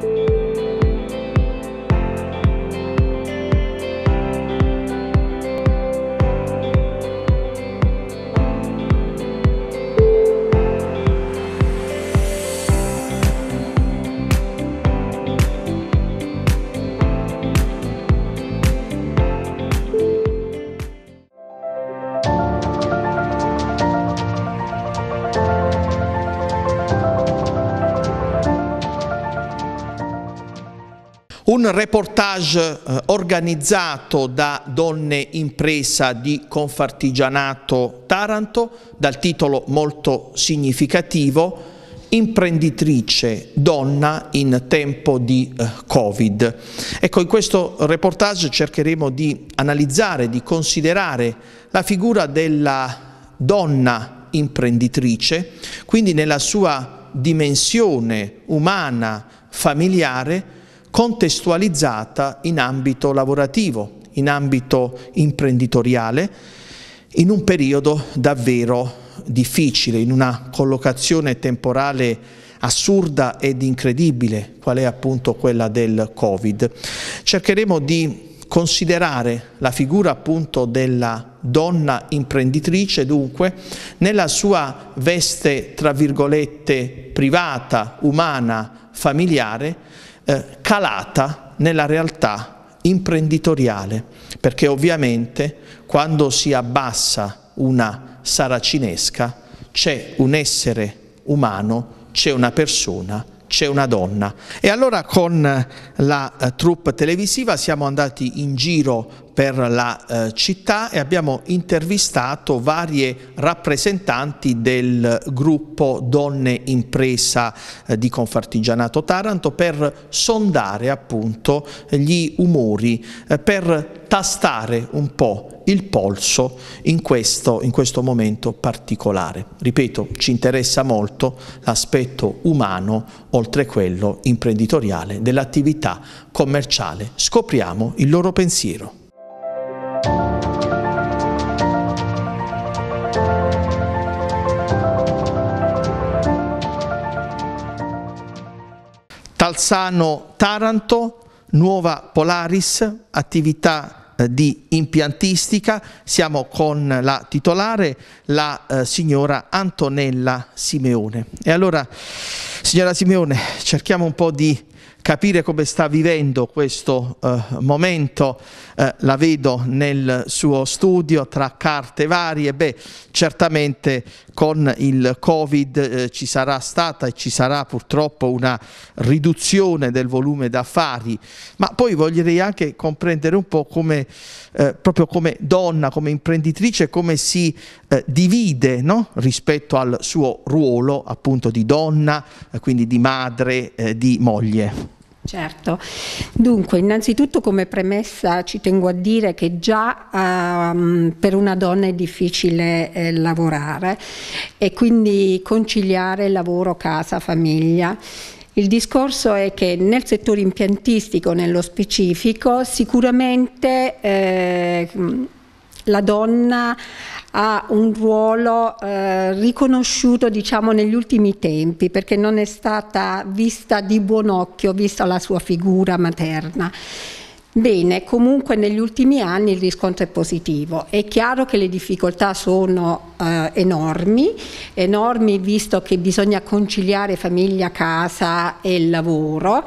Thank you. un reportage eh, organizzato da Donne impresa di Confartigianato Taranto dal titolo molto significativo imprenditrice donna in tempo di eh, Covid. Ecco, in questo reportage cercheremo di analizzare, di considerare la figura della donna imprenditrice, quindi nella sua dimensione umana, familiare, contestualizzata in ambito lavorativo, in ambito imprenditoriale, in un periodo davvero difficile, in una collocazione temporale assurda ed incredibile, qual è appunto quella del Covid. Cercheremo di considerare la figura appunto della donna imprenditrice dunque nella sua veste tra virgolette privata, umana, familiare, eh, calata nella realtà imprenditoriale, perché ovviamente quando si abbassa una saracinesca c'è un essere umano, c'è una persona c'è una donna. E allora con la eh, troupe televisiva siamo andati in giro per la eh, città e abbiamo intervistato varie rappresentanti del gruppo Donne Impresa eh, di Confartigianato Taranto per sondare appunto gli umori, eh, per tastare un po' il polso in questo, in questo momento particolare. Ripeto, ci interessa molto l'aspetto umano oltre quello imprenditoriale dell'attività commerciale. Scopriamo il loro pensiero. Talsano Taranto, nuova Polaris, attività eh, di impiantistica, siamo con la titolare, la eh, signora Antonella Simeone. E allora, signora Simeone, cerchiamo un po' di capire come sta vivendo questo eh, momento, eh, la vedo nel suo studio tra carte varie, beh certamente con il Covid eh, ci sarà stata e ci sarà purtroppo una riduzione del volume d'affari, ma poi voglierei anche comprendere un po' come, eh, proprio come donna, come imprenditrice, come si eh, divide no? rispetto al suo ruolo appunto di donna, eh, quindi di madre, eh, di moglie. Certo, dunque innanzitutto come premessa ci tengo a dire che già um, per una donna è difficile eh, lavorare e quindi conciliare lavoro, casa, famiglia. Il discorso è che nel settore impiantistico nello specifico sicuramente eh, la donna ha un ruolo eh, riconosciuto diciamo, negli ultimi tempi perché non è stata vista di buon occhio, vista la sua figura materna. Bene, comunque negli ultimi anni il riscontro è positivo. È chiaro che le difficoltà sono eh, enormi, enormi visto che bisogna conciliare famiglia, casa e lavoro.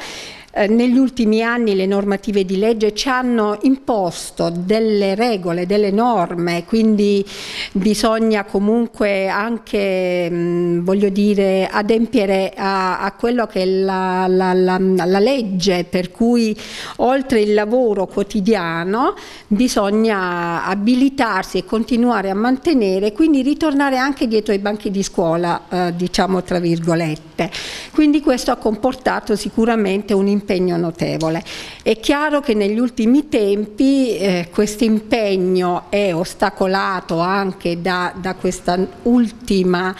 Eh, negli ultimi anni le normative di legge ci hanno imposto delle regole, delle norme, quindi bisogna comunque anche, mh, mm, voglio dire, adempiere a, a quello che è la, la, la, la, legge, per cui oltre il lavoro quotidiano bisogna abilitarsi e continuare a mantenere, quindi ritornare anche dietro ai banchi di scuola, eh, diciamo tra virgolette. Quindi questo ha comportato sicuramente un impegno notevole. È chiaro che negli ultimi tempi eh, questo impegno è ostacolato anche da, da questa ultima,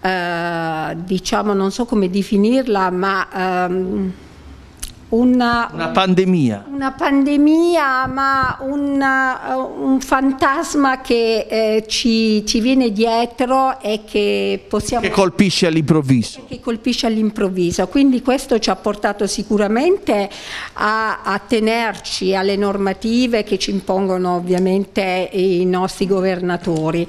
eh, diciamo non so come definirla, ma... Ehm, una, una, pandemia. Una pandemia, ma una, eh, un fantasma che eh, ci, ci, viene dietro e che possiamo... Che colpisce all'improvviso. Che colpisce all'improvviso. Quindi questo ci ha portato sicuramente a, a tenerci alle normative che ci impongono ovviamente i nostri governatori.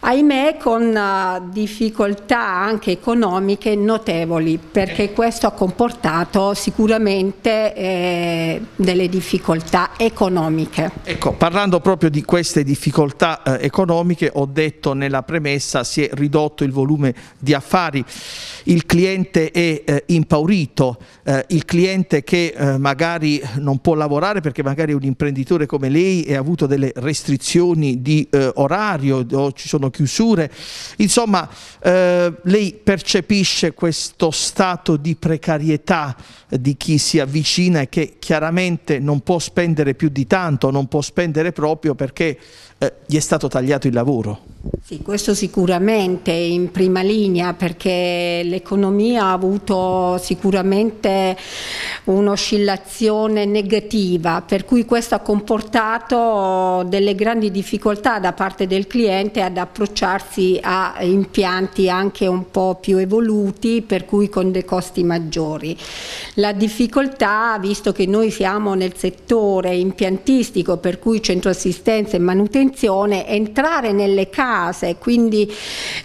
Ahimè con eh, difficoltà anche economiche notevoli, perché questo ha comportato sicuramente sicuramente eh, delle difficoltà economiche. Ecco, parlando proprio di queste difficoltà eh, economiche, ho detto nella premessa si è ridotto il volume di affari, il cliente è eh, impaurito, eh, il cliente che eh, magari non può lavorare perché magari è un imprenditore come lei e ha avuto delle restrizioni di eh, orario o ci sono chiusure, insomma lei percepisce questo stato di precarietà di chi si avvicina avvicina e che chiaramente non può spendere più di tanto, non può spendere proprio perché eh, gli è stato tagliato il lavoro. Sì, questo sicuramente in prima linea perché l'economia ha avuto sicuramente un'oscillazione negativa, per cui questo ha comportato delle grandi difficoltà da parte del cliente ad approcciarsi a impianti anche un po' più evoluti, per cui con dei costi maggiori. La difficoltà, visto che noi siamo nel settore impiantistico, per cui centro assistenza e manutenzione, attenzione, entrare nelle case, quindi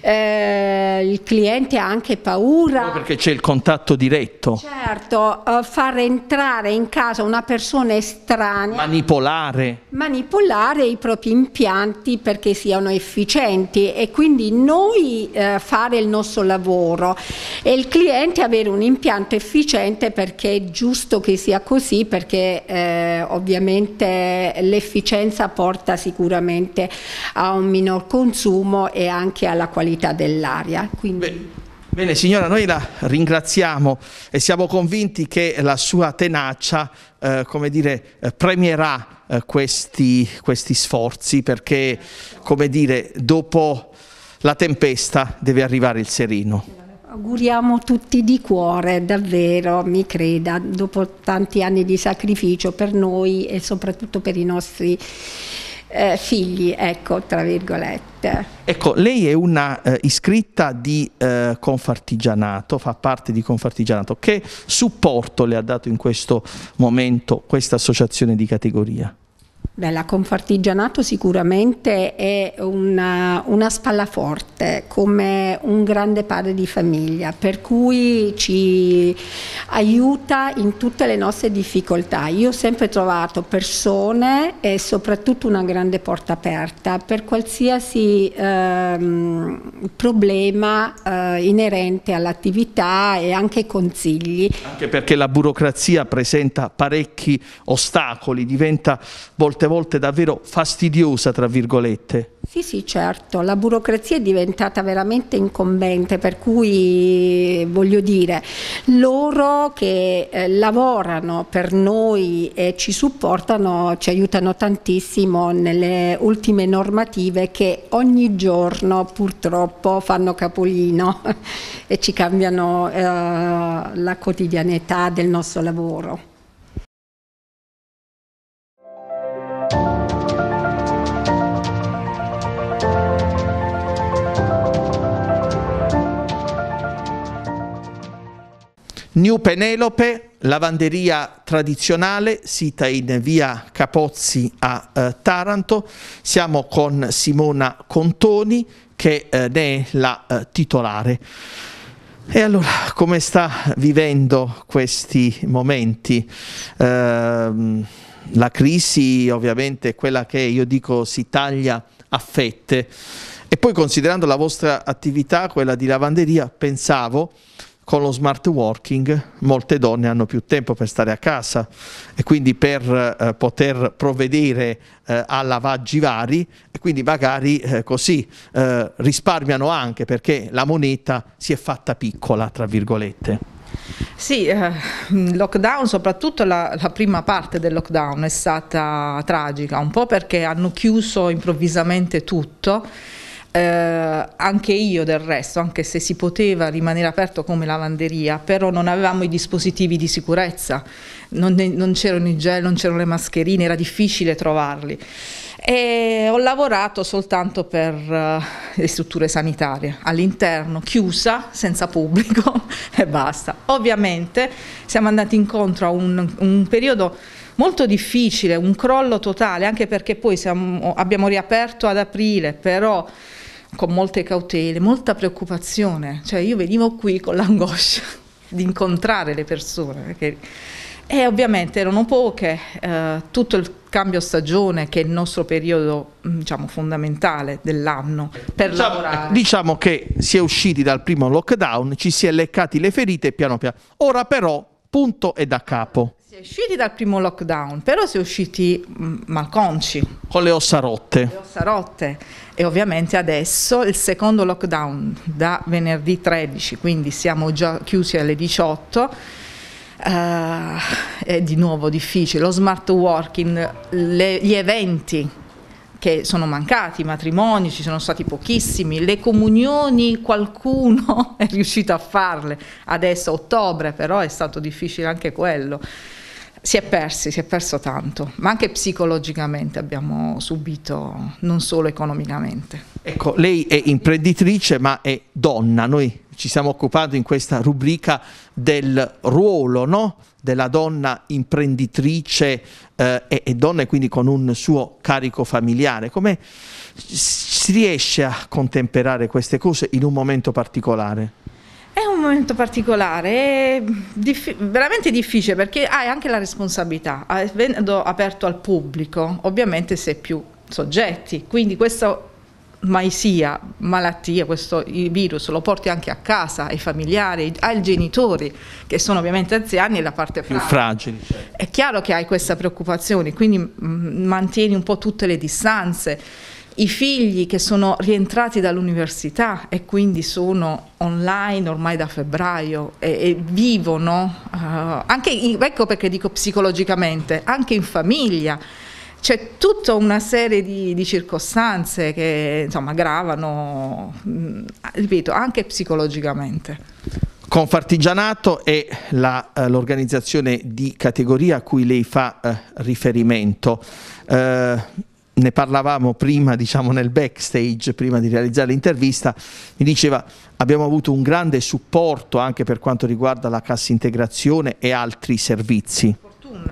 eh, il cliente ha anche paura. No, perché c'è il contatto diretto. Certo, eh, far entrare in casa una persona estranea. Manipolare. Manipolare i propri impianti perché siano efficienti e quindi noi eh, fare il nostro lavoro e il cliente avere un impianto efficiente perché è giusto che sia così perché eh, ovviamente l'efficienza porta sicuramente sicuramente a un minor consumo e anche alla qualità dell'aria. Bene signora, noi la ringraziamo e siamo convinti che la sua tenacia eh, come dire, eh, premierà eh, questi, questi sforzi perché come dire, dopo la tempesta deve arrivare il sereno. Auguriamo tutti di cuore, davvero, mi creda, dopo tanti anni di sacrificio per noi e soprattutto per i nostri eh, figli, ecco, tra virgolette. Ecco, lei è una eh, iscritta di eh, Confartigianato, fa parte di Confartigianato. Che supporto le ha dato in questo momento questa associazione di categoria? Beh, la Confartigianato sicuramente è una, una, spallaforte, come un grande padre di famiglia, per cui ci aiuta in tutte le nostre difficoltà. Io ho sempre trovato persone e soprattutto una grande porta aperta per qualsiasi ehm, problema eh, inerente all'attività e anche consigli. Anche perché la burocrazia presenta parecchi ostacoli, diventa volte certe volte davvero fastidiosa, tra virgolette. Sì, sì, certo, la burocrazia è diventata veramente incombente, per cui eh, voglio dire, loro che eh, lavorano per noi e ci supportano, ci aiutano tantissimo nelle ultime normative che ogni giorno purtroppo fanno capolino e ci cambiano eh, la quotidianità del nostro lavoro. New Penelope, lavanderia tradizionale sita in via Capozzi a eh, Taranto. Siamo con Simona Contoni che eh, ne è la eh, titolare. E allora, come sta vivendo questi momenti? Ehm, la crisi ovviamente è quella che io dico si taglia a fette. E poi considerando la vostra attività, quella di lavanderia, pensavo con lo smart working molte donne hanno più tempo per stare a casa e quindi per eh, poter provvedere eh, a lavaggi vari e quindi magari eh, così eh, risparmiano anche perché la moneta si è fatta piccola, tra virgolette. Sì, eh, mm, lockdown, soprattutto la, la, prima parte del lockdown è stata tragica, un po' perché hanno chiuso improvvisamente tutto eh, anche io del resto, anche se si poteva rimanere aperto come lavanderia, però non avevamo i dispositivi di sicurezza, non, non c'erano i gel, non c'erano le mascherine, era difficile trovarli. E ho lavorato soltanto per uh, le strutture sanitarie, all'interno, chiusa, senza pubblico e basta. Ovviamente siamo andati incontro a un, un periodo molto difficile, un crollo totale, anche perché poi siamo, abbiamo riaperto ad aprile, però con molte cautele, molta preoccupazione, cioè io venivo qui con l'angoscia di incontrare le persone. Perché... E ovviamente erano poche, eh, tutto il cambio stagione che è il nostro periodo mm, diciamo, fondamentale dell'anno per diciamo, lavorare. Diciamo che si è usciti dal primo lockdown, ci si è leccati le ferite piano piano. Ora però punto e da capo è usciti dal primo lockdown, però si è usciti mm, malconci. Con le ossa rotte. Con Le ossa rotte. E ovviamente adesso il secondo lockdown da venerdì 13, quindi siamo già chiusi alle 18. Uh, eh, è di nuovo difficile, lo smart working, le, gli eventi che sono mancati, i matrimoni ci sono stati pochissimi, le comunioni qualcuno è riuscito a farle, adesso a ottobre però è stato difficile anche quello si è persi, si è perso tanto, ma anche psicologicamente abbiamo subito, non solo economicamente. Ecco, lei è imprenditrice ma è donna, noi ci siamo occupati in questa rubrica del ruolo no? della donna imprenditrice eh, e, e, donna e quindi con un suo carico familiare. Come si riesce a contemperare queste cose in un momento particolare? È un momento particolare, diffi veramente difficile perché hai anche la responsabilità, avendo aperto al pubblico, ovviamente sei più soggetti, quindi questa maisia, malattia, questo virus lo porti anche a casa, ai familiari, ai genitori che sono ovviamente anziani e la parte più fragile. Certo. È chiaro che hai questa preoccupazione, quindi mantieni un po' tutte le distanze i figli che sono rientrati dall'università e quindi sono online ormai da febbraio e, e vivono, uh, anche in, ecco perché dico psicologicamente, anche in famiglia. C'è tutta una serie di, di circostanze che insomma gravano, ripeto, anche psicologicamente. Confartigianato è eh, l'organizzazione di categoria a cui lei fa eh, riferimento. Eh, ne parlavamo prima, diciamo nel backstage, prima di realizzare l'intervista, mi diceva abbiamo avuto un grande supporto anche per quanto riguarda la cassa integrazione e altri servizi.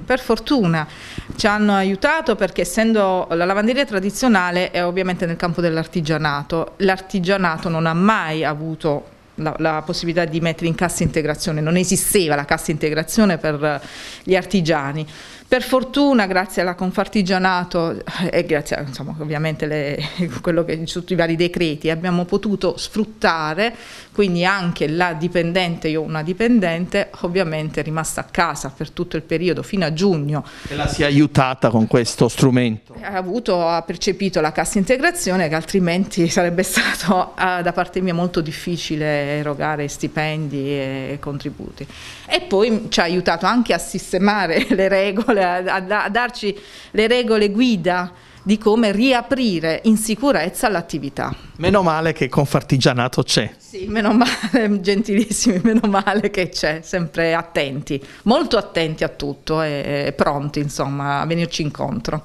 Per fortuna ci hanno aiutato perché essendo la lavanderia tradizionale è ovviamente nel campo dell'artigianato, l'artigianato non ha mai avuto la, la, possibilità di mettere in cassa integrazione, non esisteva la cassa integrazione per gli artigiani. Per fortuna, grazie alla Confartigianato eh, e grazie a, insomma, ovviamente le, che, tutti i vari decreti, abbiamo potuto sfruttare, quindi anche la dipendente, io una dipendente, ovviamente è rimasta a casa per tutto il periodo fino a giugno. E la si è aiutata con questo strumento? Ha, avuto, ha percepito la cassa integrazione che altrimenti sarebbe stato ah, da parte mia molto difficile erogare stipendi e contributi. E poi ci ha aiutato anche a sistemare le regole regole, a, a, a darci le regole guida di come riaprire in sicurezza l'attività. Meno male che Confartigianato c'è. Sì, meno male, gentilissimi, meno male che c'è, sempre attenti, molto attenti a tutto e, e pronti insomma a venirci incontro.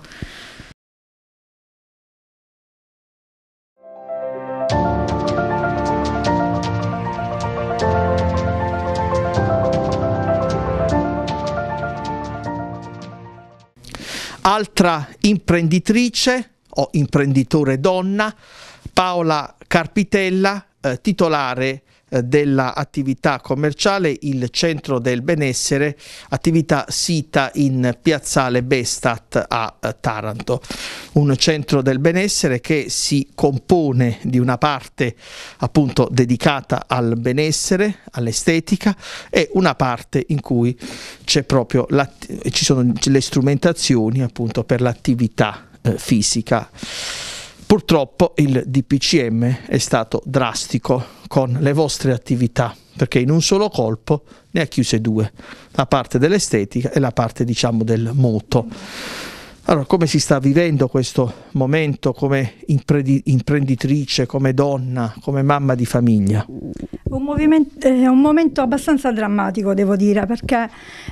Altra imprenditrice o imprenditore donna, Paola Carpitella, eh, titolare eh, dell'attività commerciale, il centro del benessere, attività sita in piazzale Bestat a eh, Taranto. Un centro del benessere che si compone di una parte appunto dedicata al benessere, all'estetica e una parte in cui c'è proprio la, ci sono le strumentazioni appunto per l'attività eh, fisica. Purtroppo il DPCM è stato drastico con le vostre attività perché in un solo colpo ne ha chiuse due, la parte dell'estetica e la parte diciamo del moto. Allora, come si sta vivendo questo momento come imprenditrice, come donna, come mamma di famiglia? Un, eh, un momento abbastanza drammatico, devo dire, perché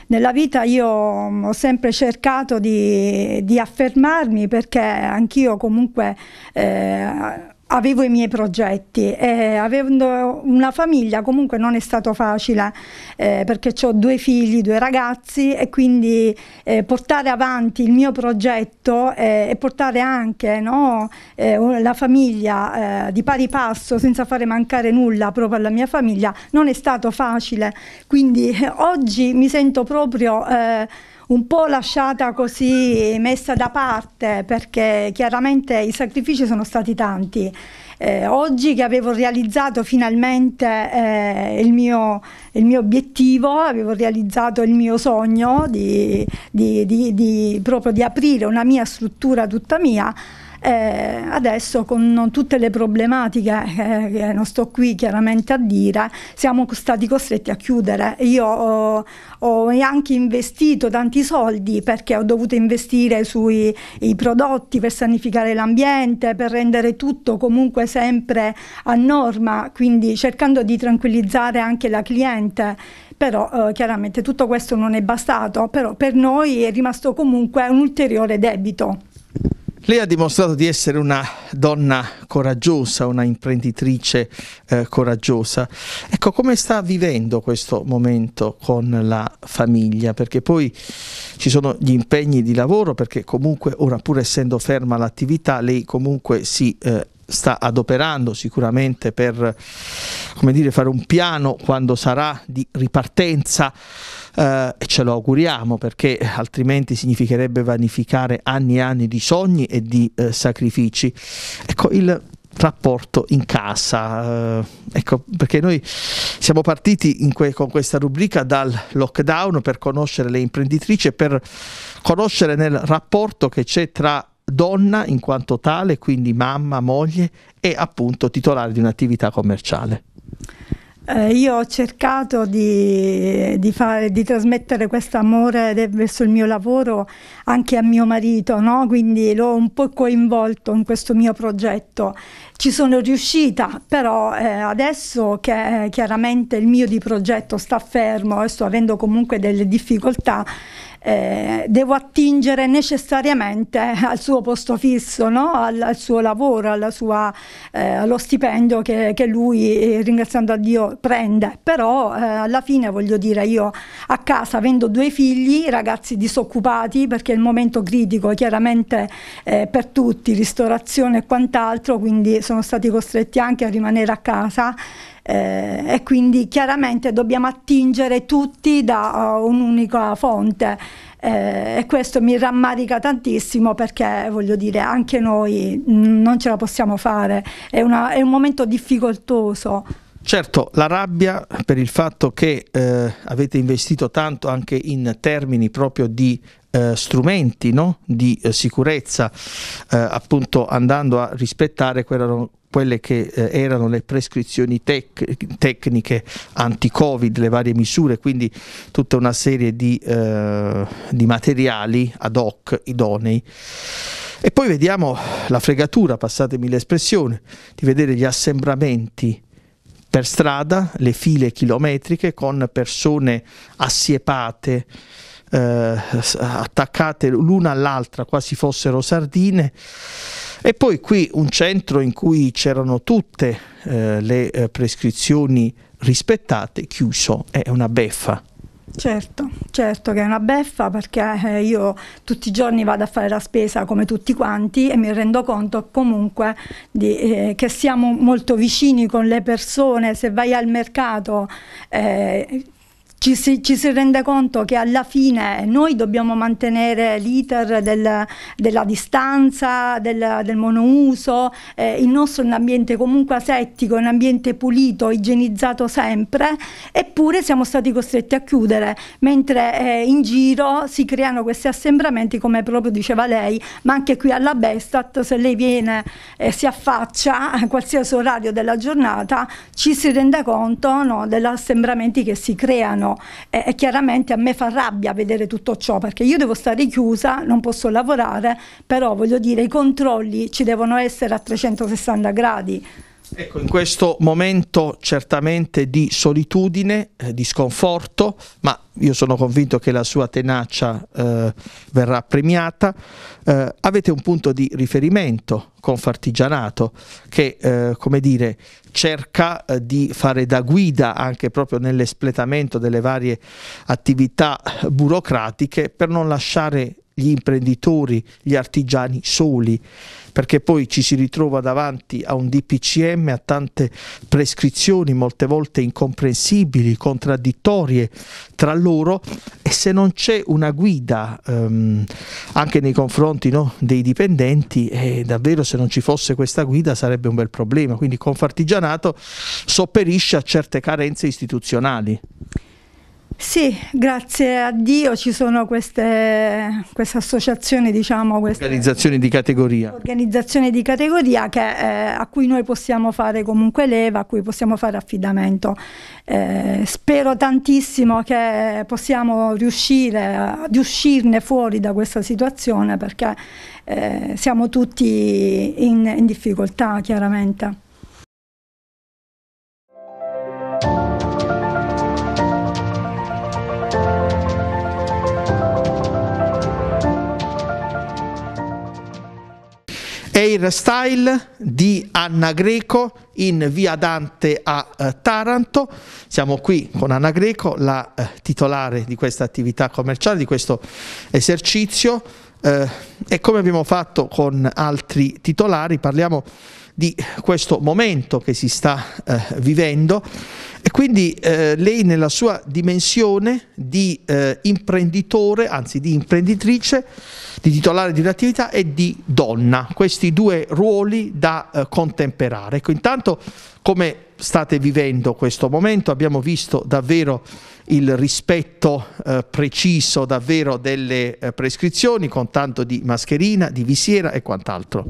nella vita io mm, ho sempre cercato di, di affermarmi perché anch'io comunque... Eh, avevo i miei progetti e eh, avendo una famiglia comunque non è stato facile eh, perché ho due figli, due ragazzi e quindi eh, portare avanti il mio progetto eh, e portare anche no, eh, la famiglia eh, di pari passo senza fare mancare nulla proprio alla mia famiglia non è stato facile quindi oggi mi sento proprio un po' lasciata così messa da parte perché chiaramente i sacrifici sono stati tanti. Eh, oggi che avevo realizzato finalmente eh, il, mio, il, mio, obiettivo, avevo realizzato il mio sogno di, di, di, di, proprio di aprire una mia struttura tutta mia, eh, adesso con tutte le problematiche eh, che non sto qui chiaramente a dire, siamo stati costretti a chiudere. Io ho, ho anche investito tanti soldi perché ho dovuto investire sui prodotti per sanificare l'ambiente, per rendere tutto comunque sempre a norma, quindi cercando di tranquillizzare anche la cliente però eh, chiaramente tutto questo non è bastato, però per noi è rimasto comunque un ulteriore debito. Lei ha dimostrato di essere una donna coraggiosa, una imprenditrice eh, coraggiosa. Ecco, come sta vivendo questo momento con la famiglia? Perché poi ci sono gli impegni di lavoro, perché comunque ora pur essendo ferma l'attività, lei comunque si eh, sta adoperando sicuramente per dire, fare un piano quando sarà di ripartenza eh, e ce lo auguriamo perché altrimenti significherebbe vanificare anni e anni di sogni e di eh, sacrifici. Ecco, il rapporto in casa. Eh, ecco, perché noi siamo partiti in que con questa rubrica dal lockdown per conoscere le imprenditrici e per conoscere nel rapporto che c'è tra donna in quanto tale, quindi mamma, moglie e appunto titolare di un'attività commerciale. Eh, io ho cercato di, di, fare, di trasmettere questo amore verso il mio lavoro anche a mio marito, no? quindi l'ho un po' coinvolto in questo mio progetto. Ci sono riuscita, però eh, adesso che eh, chiaramente il mio di progetto sta fermo e sto avendo comunque delle difficoltà, eh, devo attingere necessariamente al suo posto fisso, no? al, al, suo lavoro, sua, eh, allo stipendio che, che, lui, eh, ringraziando a Dio, prende. Però eh, alla fine voglio dire, io a casa avendo due figli, ragazzi disoccupati, perché è il momento critico chiaramente eh, per tutti, ristorazione e quant'altro, quindi sono stati costretti anche a rimanere a casa eh, e quindi chiaramente dobbiamo attingere tutti da eh, un'unica fonte eh, e questo mi rammarica tantissimo perché voglio dire anche noi non ce la possiamo fare, è, una, è un momento difficoltoso. Certo, la rabbia per il fatto che eh, avete investito tanto anche in termini proprio di eh, strumenti no? di eh, sicurezza, eh, appunto andando a rispettare quella, quelle che eh, erano le prescrizioni tec- tecniche anti-Covid, le varie misure, quindi tutta una serie di, eh, di materiali ad hoc idonei. E poi vediamo la fregatura, passatemi l'espressione, di vedere gli assembramenti per strada, le file chilometriche con persone assiepate eh, attaccate l'una all'altra, quasi fossero sardine. E poi qui un centro in cui c'erano tutte eh, le eh, prescrizioni rispettate, chiuso, è una beffa. Certo, certo che è una beffa perché eh, io tutti i giorni vado a fare la spesa come tutti quanti e mi rendo conto comunque di, eh, che siamo molto vicini con le persone, se vai al mercato eh, ci si, ci si, rende conto che alla fine noi dobbiamo mantenere l'iter del, della distanza, del, del monouso, eh, il nostro è un ambiente comunque asettico, un ambiente pulito, igienizzato sempre, eppure siamo stati costretti a chiudere, mentre eh, in giro si creano questi assembramenti come proprio diceva lei, ma anche qui alla Bestat se lei viene e eh, si affaccia a qualsiasi orario della giornata ci si rende conto no, degli assembramenti che si creano meno e, e, chiaramente a me fa rabbia vedere tutto ciò perché io devo stare chiusa, non posso lavorare, però voglio dire i controlli ci devono essere a 360 gradi. Ecco, in questo momento certamente di solitudine, eh, di sconforto, ma io sono convinto che la sua tenacia eh, verrà premiata, eh, avete un punto di riferimento con Fartigianato che, eh, come dire, cerca eh, di fare da guida anche proprio nell'espletamento delle varie attività burocratiche per non lasciare gli imprenditori, gli artigiani soli perché poi ci si ritrova davanti a un DPCM, a tante prescrizioni, molte volte incomprensibili, contraddittorie tra loro e se non c'è una guida ehm, anche nei confronti no, dei dipendenti, eh, davvero se non ci fosse questa guida sarebbe un bel problema. Quindi Confartigianato sopperisce a certe carenze istituzionali. Sì, grazie a Dio ci sono queste, queste associazioni, diciamo, queste organizzazioni di categoria. Organizzazioni di categoria che, eh, a cui noi possiamo fare comunque leva, a cui possiamo fare affidamento. Eh, spero tantissimo che possiamo riuscire ad uscirne fuori da questa situazione perché eh, siamo tutti in, in difficoltà chiaramente. Hairstyle di Anna Greco in via Dante a eh, Taranto. Siamo qui con Anna Greco, la eh, titolare di questa attività commerciale, di questo esercizio. Eh, e come abbiamo fatto con altri titolari, parliamo di questo momento che si sta eh, vivendo e quindi eh, lei nella sua dimensione di eh, imprenditore, anzi di imprenditrice, di titolare di un'attività e di donna, questi due ruoli da eh, contemperare. Ecco, intanto come state vivendo questo momento, abbiamo visto davvero il rispetto eh, preciso davvero delle eh, prescrizioni con tanto di mascherina, di visiera e quant'altro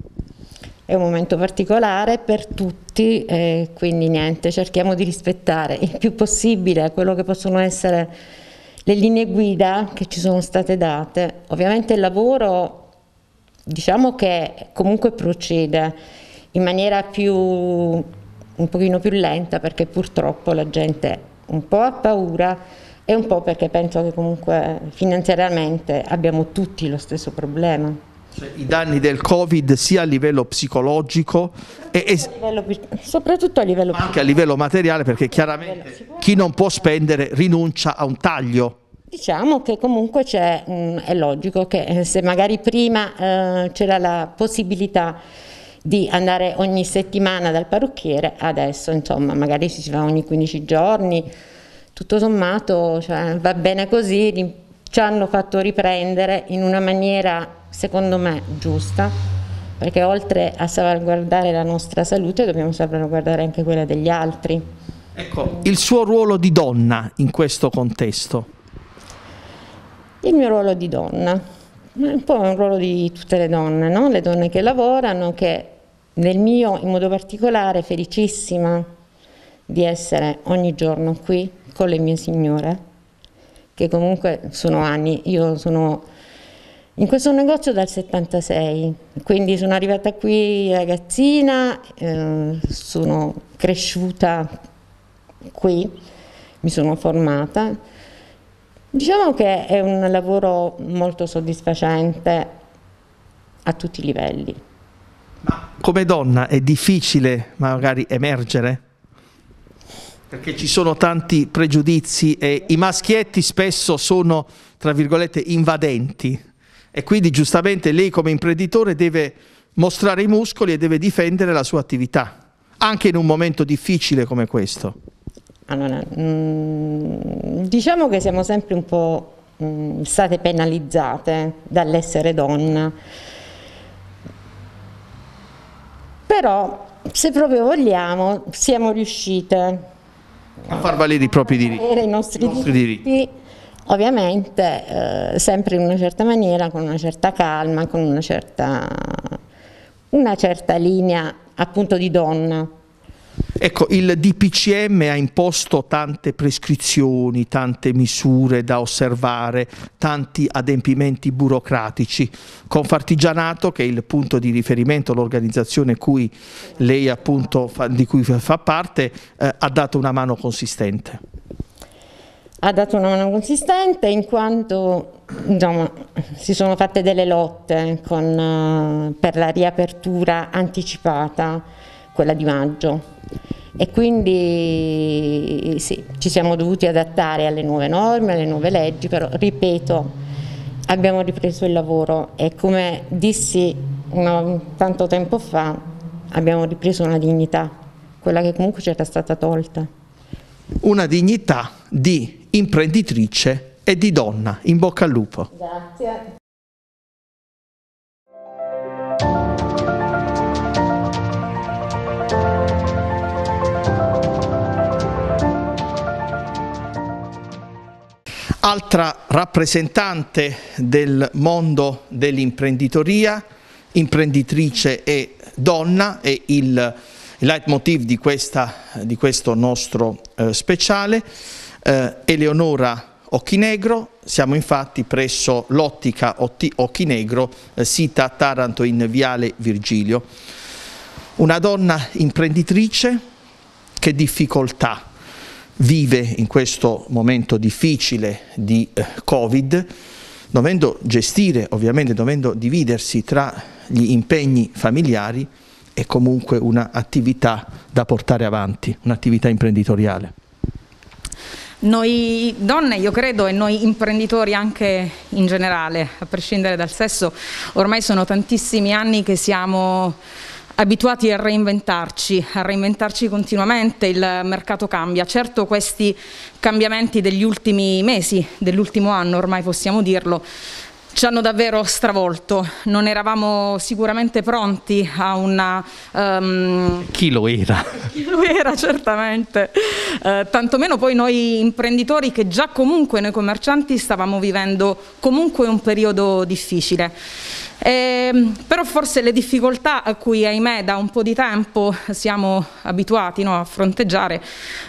è un momento particolare per tutti, eh, quindi niente, cerchiamo di rispettare il più possibile quello che possono essere le linee guida che ci sono state date. Ovviamente il lavoro diciamo che comunque procede in maniera più, un pochino più lenta perché purtroppo la gente un po' ha paura e un po' perché penso che comunque finanziariamente abbiamo tutti lo stesso problema. Cioè, i danni del Covid sia a livello psicologico e, e a livello, soprattutto a livello anche a livello materiale perché chiaramente chi non può spendere rinuncia a un taglio. Diciamo che comunque mh, mm, è logico che eh, se magari prima eh, c'era la possibilità di andare ogni settimana dal parrucchiere, adesso insomma magari si va ogni 15 giorni, tutto sommato cioè, va bene così, ci hanno fatto riprendere in una maniera, secondo me, giusta, perché oltre a salvaguardare la nostra salute dobbiamo salvaguardare anche quella degli altri. Ecco, il suo ruolo di donna in questo contesto? Il mio ruolo di donna, è un po' un ruolo di tutte le donne, no? le donne che lavorano, che nel mio in modo particolare felicissima di essere ogni giorno qui con le mie signore che comunque sono anni, io sono in questo negozio dal 76, quindi sono arrivata qui ragazzina, eh, sono cresciuta qui, mi sono formata. Diciamo che è un lavoro molto soddisfacente a tutti i livelli. Ma come donna è difficile magari emergere? Perché ci sono tanti pregiudizi e i maschietti spesso sono, tra virgolette, invadenti e quindi giustamente lei come imprenditore deve mostrare i muscoli e deve difendere la sua attività, anche in un momento difficile come questo. Allora, mm, diciamo che siamo sempre un po' mm, state penalizzate dall'essere donna, però se proprio vogliamo siamo riuscite a far valere i propri diritti. I nostri, I nostri diritti. diritti. Ovviamente eh, sempre in una certa maniera, con una certa calma, con una certa, una certa linea appunto di donna. Ecco, il DPCM ha imposto tante prescrizioni, tante misure da osservare, tanti adempimenti burocratici. Confartigianato, che è il punto di riferimento, l'organizzazione cui lei appunto fa, di cui fa parte, eh, ha dato una mano consistente. Ha dato una mano consistente in quanto diciamo, si sono fatte delle lotte con, eh, per la riapertura anticipata quella di maggio e quindi sì, ci siamo dovuti adattare alle nuove norme, alle nuove leggi, però ripeto, abbiamo ripreso il lavoro e come dissi una, tanto tempo fa, abbiamo ripreso una dignità, quella che comunque ci era stata tolta. Una dignità di imprenditrice e di donna, in bocca al lupo. Grazie. altra rappresentante del mondo dell'imprenditoria, imprenditrice e donna è il leitmotiv di, questa, di questo nostro eh, speciale, eh, Eleonora Occhinegro, siamo infatti presso l'ottica Occhinegro, eh, sita a Taranto in Viale Virgilio. Una donna imprenditrice, che difficoltà vive in questo momento difficile di eh, Covid, dovendo gestire, ovviamente dovendo dividersi tra gli impegni familiari e comunque un'attività da portare avanti, un'attività imprenditoriale. Noi donne, io credo, e noi imprenditori anche in generale, a prescindere dal sesso, ormai sono tantissimi anni che siamo abituati a reinventarci, a reinventarci continuamente, il mercato cambia. Certo questi cambiamenti degli ultimi mesi, dell'ultimo anno ormai possiamo dirlo, ci hanno davvero stravolto, non eravamo sicuramente pronti a una... Um... Chi lo era? Chi lo era certamente, eh, tantomeno poi noi imprenditori che già comunque noi commercianti stavamo vivendo comunque un periodo difficile. Eh, però forse le difficoltà a cui ahimè da un po' di tempo siamo abituati no, a fronteggiare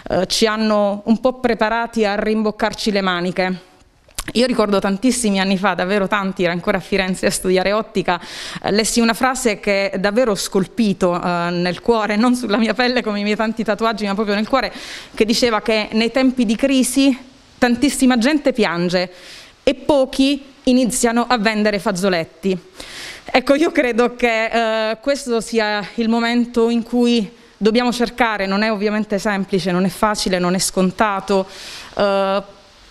eh, ci hanno un po' preparati a rimboccarci le maniche. Io ricordo tantissimi anni fa, davvero tanti, ero ancora a Firenze a studiare ottica, eh, lessi una frase che davvero scolpito eh, nel cuore, non sulla mia pelle come i miei tanti tatuaggi, ma proprio nel cuore, che diceva che nei tempi di crisi tantissima gente piange e pochi iniziano a vendere fazzoletti. Ecco, io credo che eh, questo sia il momento in cui dobbiamo cercare, non è ovviamente semplice, non è facile, non è scontato, eh,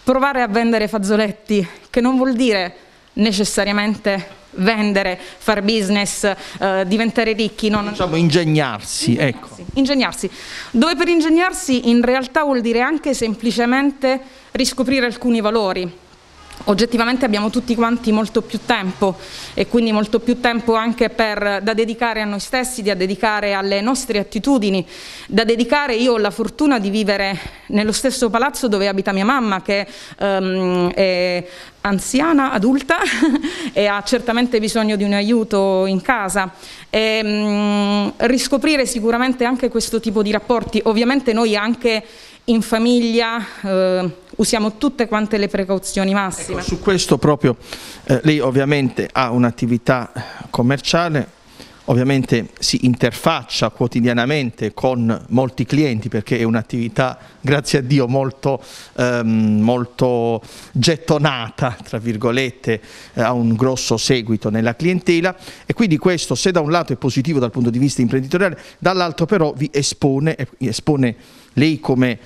provare a vendere fazzoletti, che non vuol dire necessariamente vendere, far business, eh, diventare ricchi. Non... Diciamo ingegnarsi, ecco. ingegnarsi, ecco. Ingegnarsi. Dove per ingegnarsi in realtà vuol dire anche semplicemente riscoprire alcuni valori, oggettivamente abbiamo tutti quanti molto più tempo e quindi molto più tempo anche per, da dedicare a noi stessi, da dedicare alle nostre attitudini, da dedicare, io ho la fortuna di vivere nello stesso palazzo dove abita mia mamma che um, è anziana, adulta e ha certamente bisogno di un aiuto in casa. E, um, riscoprire sicuramente anche questo tipo di rapporti, ovviamente noi anche in famiglia eh, usiamo tutte quante le precauzioni massime. Ecco, su questo proprio eh, lei ovviamente ha un'attività commerciale, ovviamente si interfaccia quotidianamente con molti clienti perché è un'attività, grazie a Dio, molto, ehm, molto gettonata, tra virgolette, eh, ha un grosso seguito nella clientela e quindi questo se da un lato è positivo dal punto di vista imprenditoriale, dall'altro però vi espone, eh, espone lei come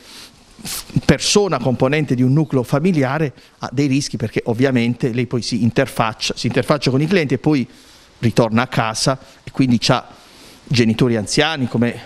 persona componente di un nucleo familiare ha dei rischi perché ovviamente lei poi si interfaccia, si interfaccia con i clienti e poi ritorna a casa e quindi ha genitori anziani come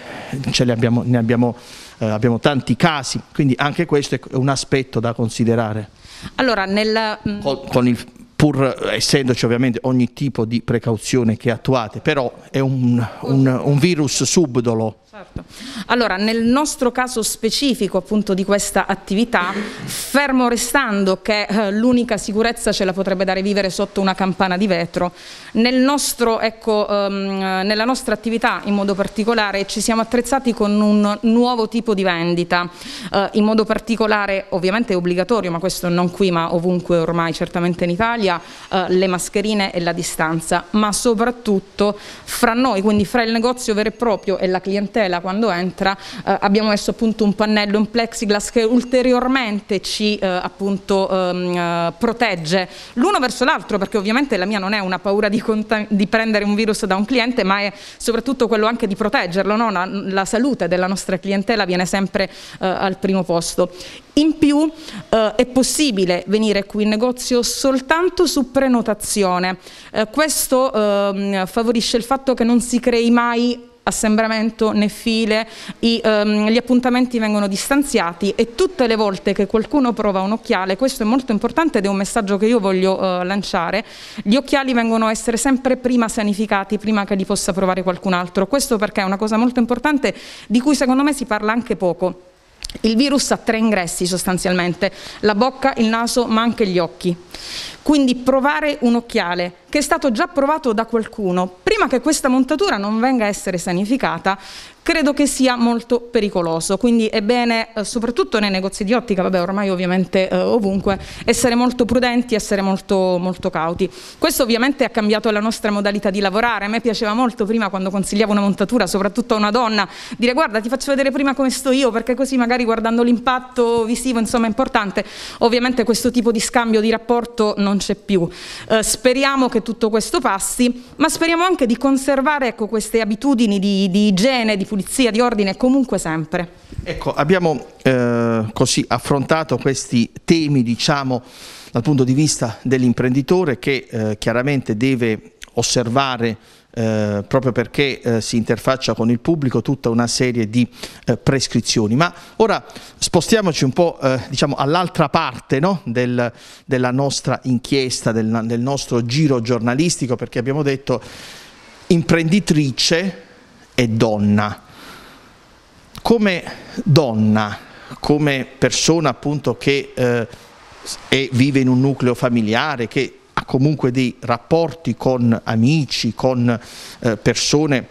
ce li abbiamo, ne abbiamo, eh, abbiamo tanti casi, quindi anche questo è un aspetto da considerare. Allora, nel... Mm, con, con il, pur essendoci ovviamente ogni tipo di precauzione che attuate, però è un, un, un virus subdolo. Certo. Allora, nel nostro caso specifico appunto di questa attività, fermo restando che eh, l'unica sicurezza ce la potrebbe dare vivere sotto una campana di vetro, nel nostro, ecco, ehm, nella nostra attività in modo particolare ci siamo attrezzati con un nuovo tipo di vendita, eh, in modo particolare ovviamente è obbligatorio, ma questo non qui ma ovunque ormai, certamente in Italia, eh, le mascherine e la distanza, ma soprattutto fra noi, quindi fra il negozio vero e proprio e la clientela, Venezuela quando entra eh, abbiamo messo appunto un pannello un plexiglass che ulteriormente ci eh, appunto ehm, eh, protegge l'uno verso l'altro perché ovviamente la mia non è una paura di, di, prendere un virus da un cliente ma è soprattutto quello anche di proteggerlo, no? la, la, salute della nostra clientela viene sempre eh, al primo posto. In più eh, è possibile venire qui in negozio soltanto su prenotazione. Eh, questo eh, favorisce il fatto che non si crei mai assembramento né file, i, um, gli appuntamenti vengono distanziati e tutte le volte che qualcuno prova un occhiale, questo è molto importante ed è un messaggio che io voglio uh, lanciare, gli occhiali vengono a essere sempre prima sanificati, prima che li possa provare qualcun altro, questo perché è una cosa molto importante di cui secondo me si parla anche poco. Il virus ha tre ingressi sostanzialmente, la bocca, il naso ma anche gli occhi. Quindi provare un occhiale che è stato già provato da qualcuno, prima che questa montatura non venga a essere sanificata, credo che sia molto pericoloso. Quindi è bene, eh, soprattutto nei negozi di ottica, vabbè ormai ovviamente eh, ovunque, essere molto prudenti, essere molto, molto cauti. Questo ovviamente ha cambiato la nostra modalità di lavorare. A me piaceva molto prima quando consigliavo una montatura, soprattutto a una donna, dire guarda ti faccio vedere prima come sto io, perché così magari guardando l'impatto visivo, insomma è importante. Ovviamente questo tipo di scambio, di rapporto non c'è più. Eh, speriamo che che tutto questo passi, ma speriamo anche di conservare ecco, queste abitudini di, di, igiene, di pulizia, di ordine comunque sempre. Ecco, abbiamo eh, così affrontato questi temi, diciamo, dal punto di vista dell'imprenditore che eh, chiaramente deve osservare eh, proprio perché eh, si interfaccia con il pubblico tutta una serie di eh, prescrizioni. Ma ora spostiamoci un po' eh, diciamo all'altra parte no? del, della nostra inchiesta, del, del nostro giro giornalistico, perché abbiamo detto imprenditrice e donna. Come donna, come persona appunto che e eh, vive in un nucleo familiare, che ha comunque dei rapporti con amici, con eh, persone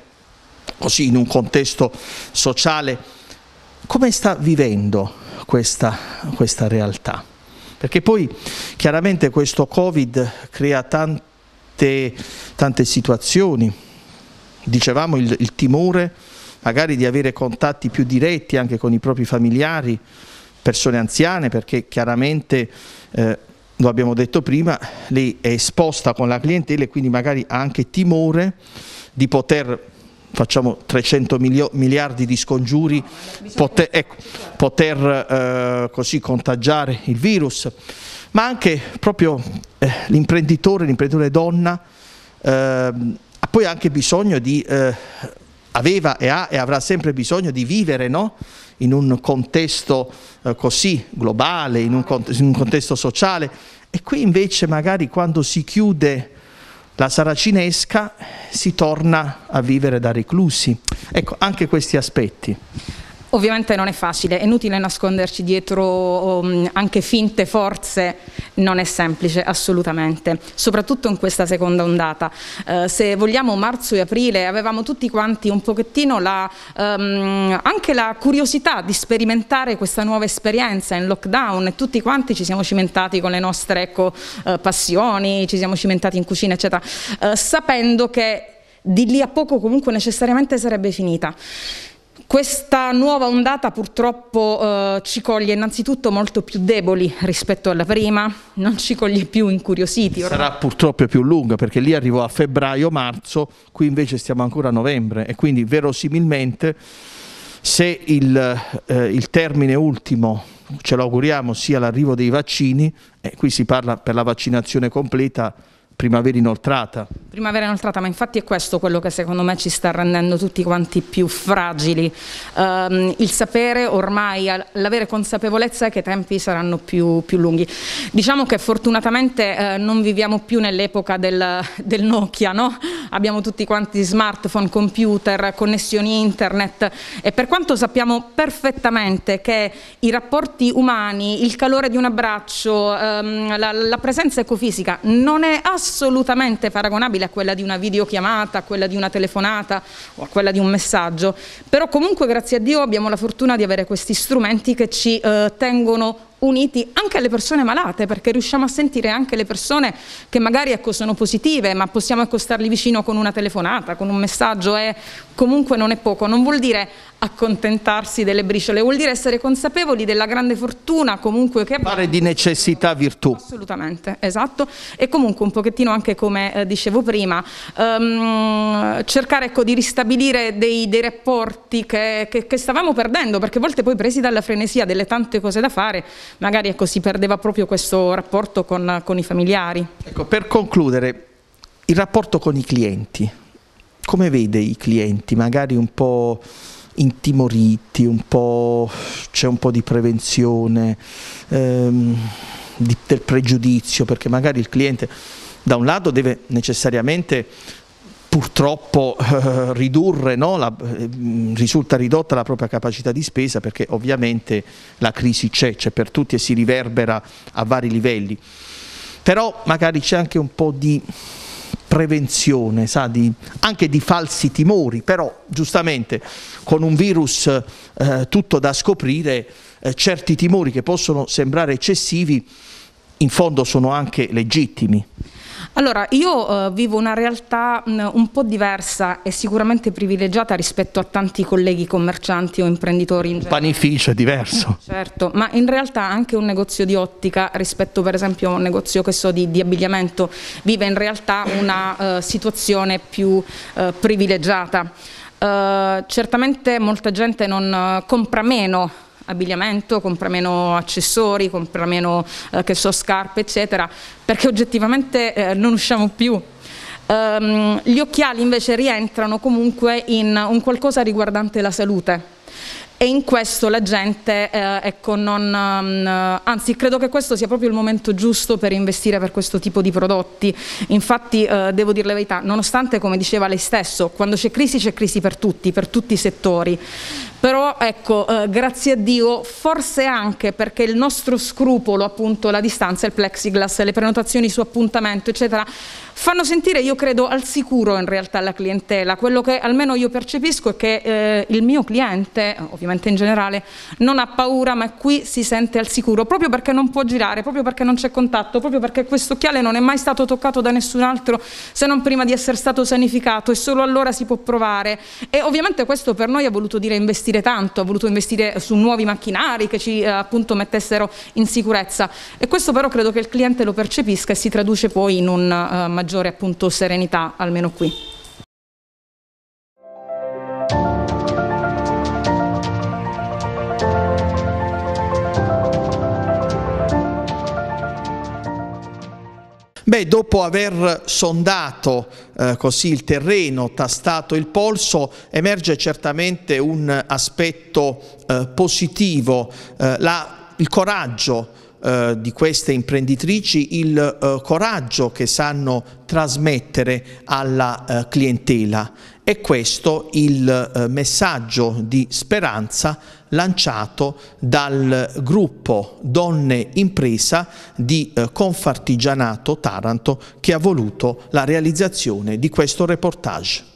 così in un contesto sociale, come sta vivendo questa, questa realtà? Perché poi chiaramente questo Covid crea tante, tante situazioni, dicevamo il, il timore magari di avere contatti più diretti anche con i propri familiari, persone anziane, perché chiaramente eh, lo abbiamo detto prima, lei è esposta con la clientela e quindi magari ha anche timore di poter facciamo 300 miliardi di scongiuri, poter, ecco, poter eh, così contagiare il virus, ma anche proprio eh, l'imprenditore, l'imprenditore donna, eh, ha poi anche bisogno di, eh, aveva e ha e avrà sempre bisogno di vivere, no? in un contesto eh, così globale, in un, contesto, in un, contesto sociale. E qui invece magari quando si chiude la saracinesca si torna a vivere da reclusi. Ecco, anche questi aspetti. Ovviamente non è facile, è inutile nasconderci dietro um, anche finte forze, non è semplice assolutamente, soprattutto in questa seconda ondata. Uh, se vogliamo marzo e aprile avevamo tutti quanti un pochettino la, um, anche la curiosità di sperimentare questa nuova esperienza in lockdown e tutti quanti ci siamo cimentati con le nostre ecco, uh, passioni, ci siamo cimentati in cucina eccetera, uh, sapendo che di lì a poco comunque necessariamente sarebbe finita. Questa nuova ondata purtroppo eh, ci coglie innanzitutto molto più deboli rispetto alla prima, non ci coglie più incuriositi. Ormai. Sarà purtroppo più lunga perché lì arrivò a febbraio-marzo, qui invece stiamo ancora a novembre e quindi verosimilmente se il, eh, il termine ultimo ce lo auguriamo sia l'arrivo dei vaccini, e qui si parla per la vaccinazione completa primavera inoltrata. Primavera inoltrata, ma infatti è questo quello che secondo me ci sta rendendo tutti quanti più fragili. Um, il sapere ormai, l'avere consapevolezza che i tempi saranno più, più lunghi. Diciamo che fortunatamente eh, non viviamo più nell'epoca del, del, Nokia, no? abbiamo tutti quanti smartphone, computer, connessioni internet e per quanto sappiamo perfettamente che i rapporti umani, il calore di un abbraccio, ehm, la, la presenza ecofisica non è assolutamente assolutamente paragonabile a quella di una videochiamata, a quella di una telefonata o a quella di un messaggio, però comunque grazie a Dio abbiamo la fortuna di avere questi strumenti che ci eh, tengono uniti anche alle persone malate, perché riusciamo a sentire anche le persone che magari ecco, sono positive, ma possiamo ecco, stargli vicino con una telefonata, con un messaggio e comunque non è poco, non vuol dire accontentarsi delle briciole, vuol dire essere consapevoli della grande fortuna comunque che abbiamo. Fare di necessità virtù. Assolutamente, esatto. E comunque un pochettino anche come eh, dicevo prima, um, cercare ecco, di ristabilire dei, dei rapporti che, che, che, stavamo perdendo, perché a volte poi presi dalla frenesia delle tante cose da fare, magari ecco, si perdeva proprio questo rapporto con, con i familiari. Ecco, per concludere, il rapporto con i clienti come vede i clienti, magari un po' intimoriti, un po', c'è un po' di prevenzione, ehm, di, del pregiudizio, perché magari il cliente da un lato deve necessariamente purtroppo eh, ridurre, no? la, eh, risulta ridotta la propria capacità di spesa perché ovviamente la crisi c'è, c'è per tutti e si riverbera a vari livelli, però magari c'è anche un po' di prevenzione, sa, di, anche di falsi timori, però giustamente con un virus eh, tutto da scoprire, eh, certi timori che possono sembrare eccessivi in fondo sono anche legittimi. Allora, io eh, vivo una realtà mh, mm, un po' diversa e sicuramente privilegiata rispetto a tanti colleghi commercianti o imprenditori. In un panificio è diverso. Certo, ma in realtà anche un negozio di ottica rispetto per esempio a un negozio che so di, di abbigliamento vive in realtà una eh, situazione più eh, privilegiata. Eh, certamente molta gente non eh, compra meno abbigliamento, compra meno accessori, compra meno eh, so, scarpe eccetera, perché oggettivamente eh, non usciamo più. Um, gli occhiali invece rientrano comunque in un qualcosa riguardante la salute, e in questo la gente eh, ecco, non, um, anzi credo che questo sia proprio il momento giusto per investire per questo tipo di prodotti infatti eh, devo dire la verità nonostante come diceva lei stesso quando c'è crisi c'è crisi per tutti per tutti i settori però ecco, eh, grazie a Dio, forse anche perché il nostro scrupolo, appunto la distanza, il plexiglass, le prenotazioni su appuntamento, eccetera, fanno sentire, io credo, al sicuro in realtà la clientela. Quello che almeno io percepisco è che eh, il mio cliente, ovviamente in generale, non ha paura, ma qui si sente al sicuro, proprio perché non può girare, proprio perché non c'è contatto, proprio perché questo occhiale non è mai stato toccato da nessun altro se non prima di essere stato sanificato e solo allora si può provare. E ovviamente questo per noi ha voluto dire investire investire tanto, ha voluto investire su nuovi macchinari che ci eh, appunto mettessero in sicurezza e questo però credo che il cliente lo percepisca e si traduce poi in una uh, eh, maggiore appunto serenità almeno qui. Beh, dopo aver sondato eh, così il terreno, tastato il polso, emerge certamente un aspetto eh, positivo, eh, la, il coraggio eh, di queste imprenditrici, il eh, coraggio che sanno trasmettere alla eh, clientela. E questo il messaggio di speranza lanciato dal gruppo Donne Impresa di eh, Confartigianato Taranto che ha voluto la realizzazione di questo reportage.